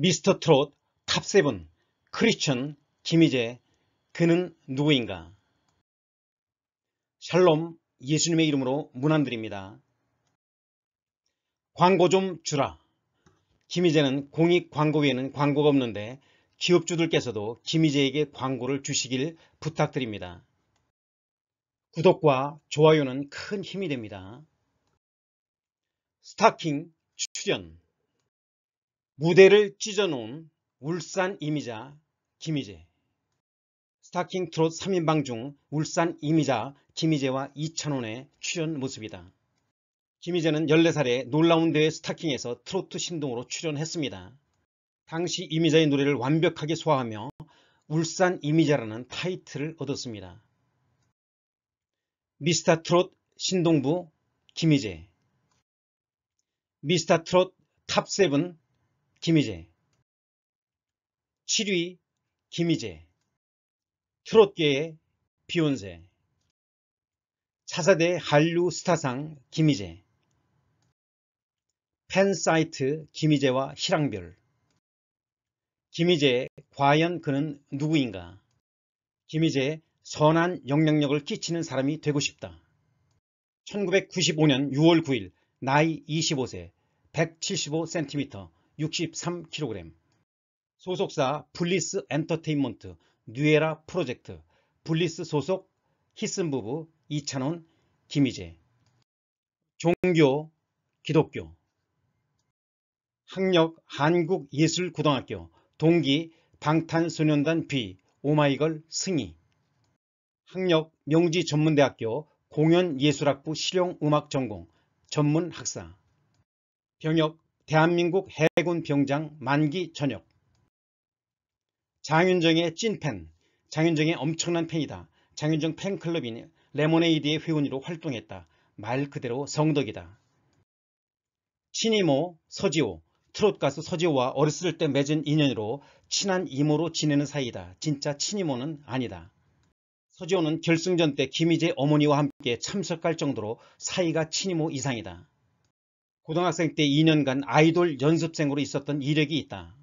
미스터 트롯, 탑세븐, 크리스천, 김희재, 그는 누구인가? 샬롬, 예수님의 이름으로 문안드립니다. 광고 좀 주라. 김희재는 공익 광고 외에는 광고가 없는데 기업주들께서도 김희재에게 광고를 주시길 부탁드립니다. 구독과 좋아요는 큰 힘이 됩니다. 스타킹 출연 무대를 찢어놓은 울산 이미자 김희재 스타킹 트롯 3인방 중 울산 이미자 김희재와 이찬원의 출연 모습이다. 김희재는 14살에 놀라운 대회 스타킹에서 트로트 신동으로 출연했습니다. 당시 이미자의 노래를 완벽하게 소화하며 울산 이미자라는 타이틀을 얻었습니다. 미스터 트롯 신동부 김희재 미스터 트롯 탑7 김희재 7위 김희재 트롯계의 비욘세 차세대 한류 스타상 김희재 팬사이트 김희재와 희랑별 김희재 과연 그는 누구인가 김희재의 선한 영향력을 끼치는 사람이 되고 싶다 1995년 6월 9일 나이 25세 175cm 63kg 소속사 블리스 엔터테인먼트 뉴에라 프로젝트 블리스 소속 히슨 부부 이찬원 김희재 종교 기독교 학력 한국예술고등학교 동기 방탄소년단 B 오마이걸 승희 학력 명지전문대학교 공연예술학부 실용음악 전공 전문학사 병역 대한민국 해군 병장 만기 전역 장윤정의 찐팬 장윤정의 엄청난 팬이다 장윤정 팬클럽인 레모네이드의 회원으로 활동했다 말 그대로 성덕이다 친이모 서지호 트롯 가수 서지호와 어렸을 때 맺은 인연으로 친한 이모로 지내는 사이다 진짜 친이모는 아니다 서지호는 결승전 때 김희재 어머니와 함께 참석할 정도로 사이가 친이모 이상이다 고등학생 때 2년간 아이돌 연습생으로 있었던 이력이 있다.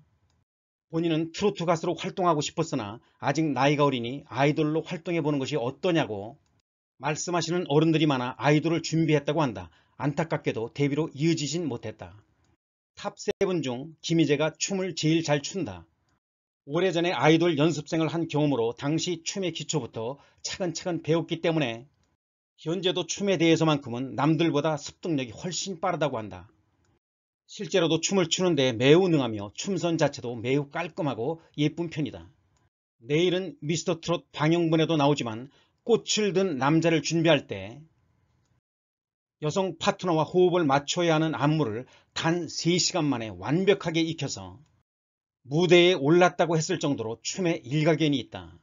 본인은 트로트 가수로 활동하고 싶었으나 아직 나이가 어리니 아이돌로 활동해보는 것이 어떠냐고 말씀하시는 어른들이 많아 아이돌을 준비했다고 한다. 안타깝게도 데뷔로 이어지진 못했다. 탑 세븐 중 김희재가 춤을 제일 잘 춘다. 오래전에 아이돌 연습생을 한 경험으로 당시 춤의 기초부터 차근차근 배웠기 때문에 현재도 춤에 대해서만큼은 남들보다 습득력이 훨씬 빠르다고 한다. 실제로도 춤을 추는데 매우 능하며 춤선 자체도 매우 깔끔하고 예쁜 편이다. 내일은 미스터 트롯 방영분에도 나오지만 꽃을 든 남자를 준비할 때 여성 파트너와 호흡을 맞춰야 하는 안무를 단 3시간 만에 완벽하게 익혀서 무대에 올랐다고 했을 정도로 춤에 일가견이 있다.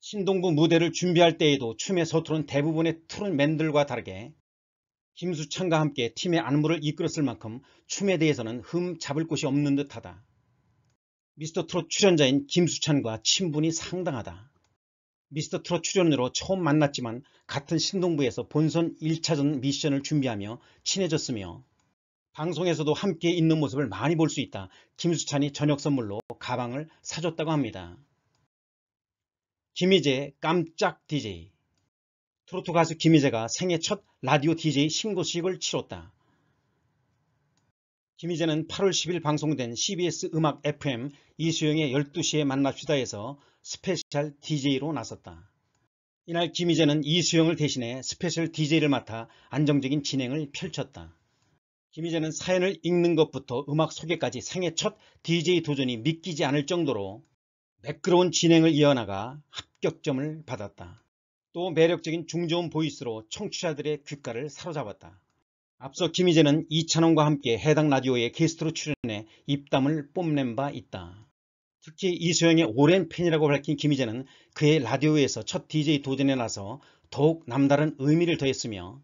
신동구 무대를 준비할 때에도 춤에 서투른 대부분의 트롯맨들과 다르게 김수찬과 함께 팀의 안무를 이끌었을 만큼 춤에 대해서는 흠 잡을 곳이 없는 듯하다. 미스터 트롯 출연자인 김수찬과 친분이 상당하다. 미스터 트롯 출연으로 처음 만났지만 같은 신동부에서 본선 1차전 미션을 준비하며 친해졌으며 방송에서도 함께 있는 모습을 많이 볼 수 있다. 김수찬이 저녁 선물로 가방을 사줬다고 합니다. 김희재의 깜짝 DJ 트로트 가수 김희재가 생애 첫 라디오 DJ 신고식을 치렀다. 김희재는 8월 10일 방송된 CBS 음악 FM 이수영의 12시에 만납시다에서 스페셜 DJ로 나섰다. 이날 김희재는 이수영을 대신해 스페셜 DJ를 맡아 안정적인 진행을 펼쳤다. 김희재는 사연을 읽는 것부터 음악 소개까지 생애 첫 DJ 도전이 믿기지 않을 정도로 매끄러운 진행을 이어나가 합격점을 받았다. 또 매력적인 중저음 보이스로 청취자들의 귓가를 사로잡았다. 앞서 김희재는 이찬원과 함께 해당 라디오에 게스트로 출연해 입담을 뽐낸 바 있다. 특히 이소영의 오랜 팬이라고 밝힌 김희재는 그의 라디오에서 첫 DJ 도전에 나서 더욱 남다른 의미를 더했으며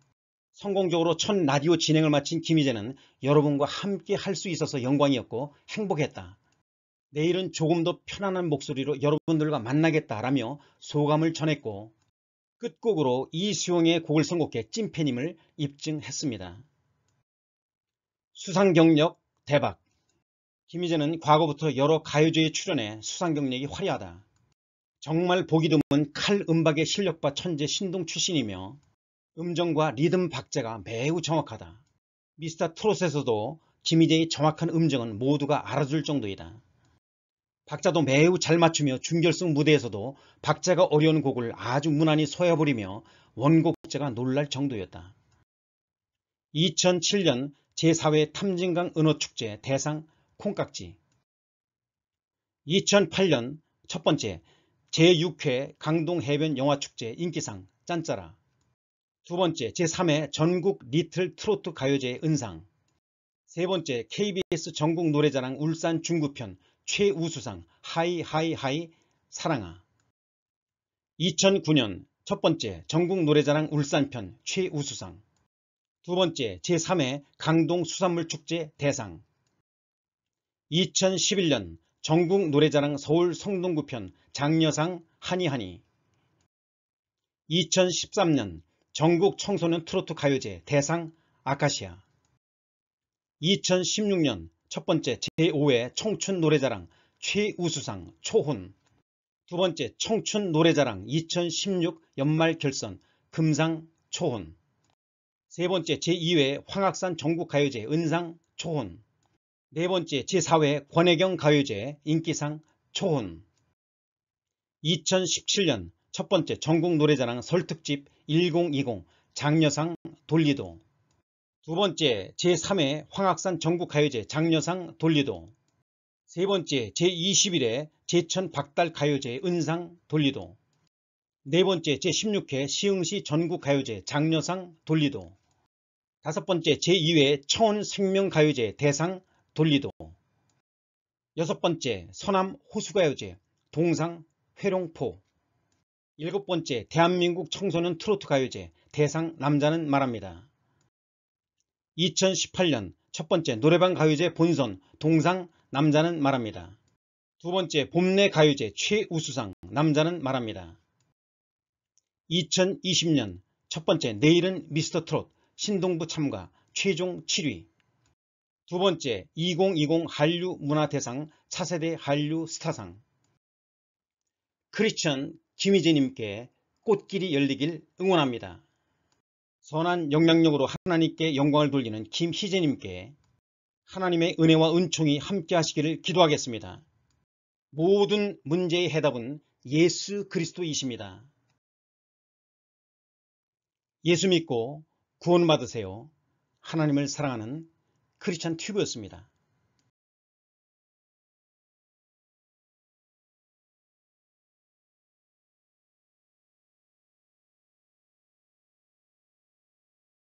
성공적으로 첫 라디오 진행을 마친 김희재는 여러분과 함께 할 수 있어서 영광이었고 행복했다. 내일은 조금 더 편안한 목소리로 여러분들과 만나겠다라며 소감을 전했고 끝곡으로 이수용의 곡을 선곡해 찐팬임을 입증했습니다. 수상 경력 대박 김희재는 과거부터 여러 가요제에 출연해 수상 경력이 화려하다. 정말 보기 드문 칼 음박의 실력파 천재 신동 출신이며 음정과 리듬 박자가 매우 정확하다. 미스터 트롯에서도 김희재의 정확한 음정은 모두가 알아줄 정도이다. 박자도 매우 잘 맞추며 중결승 무대에서도 박자가 어려운 곡을 아주 무난히 소화버리며 원곡자가 놀랄 정도였다. 2007년 제4회 탐진강 은어축제 대상 콩깍지 2008년 첫 번째 제6회 강동해변영화축제 인기상 짠짜라 두 번째 제3회 전국 리틀 트로트 가요제 은상 세 번째 KBS 전국 노래자랑 울산 중구편 최우수상 하이 하이 하이 사랑아 2009년 첫 번째 전국 노래자랑 울산편 최우수상 두 번째 제3회 강동 수산물축제 대상 2011년 전국 노래자랑 서울 성동구편 장려상 하니하니 2013년 전국 청소년 트로트 가요제 대상 아카시아 2016년 첫 번째 제5회 청춘 노래자랑 최우수상 초혼 두 번째 청춘 노래자랑 2016 연말 결선 금상 초혼 세 번째 제2회 황학산 전국가요제 은상 초혼 네 번째 제4회 권혜경 가요제 인기상 초혼 2017년 첫 번째 전국 노래자랑 설특집 1020 장려상 돌리도 두 번째, 제3회 황학산 전국가요제 장려상 돌리도. 세 번째, 제21회 제천 박달 가요제 은상 돌리도. 네 번째, 제16회 시흥시 전국가요제 장려상 돌리도. 다섯 번째, 제2회 청원 생명가요제 대상 돌리도. 여섯 번째, 서남 호수가요제 동상 회룡포. 일곱 번째, 대한민국 청소년 트로트 가요제 대상 남자는 말합니다. 2018년 첫 번째 노래방 가요제 본선 동상 남자는 말합니다. 두 번째 봄내 가요제 최우수상 남자는 말합니다. 2020년 첫 번째 내일은 미스터 트롯 신동부 참가 최종 7위 두 번째 2020 한류 문화대상 차세대 한류 스타상 크리스천 김희재님께 꽃길이 열리길 응원합니다. 선한 영향력으로 하나님께 영광을 돌리는 김희재님께 하나님의 은혜와 은총이 함께 하시기를 기도하겠습니다. 모든 문제의 해답은 예수 그리스도이십니다. 예수 믿고 구원 받으세요. 하나님을 사랑하는 크리스찬 튜브였습니다.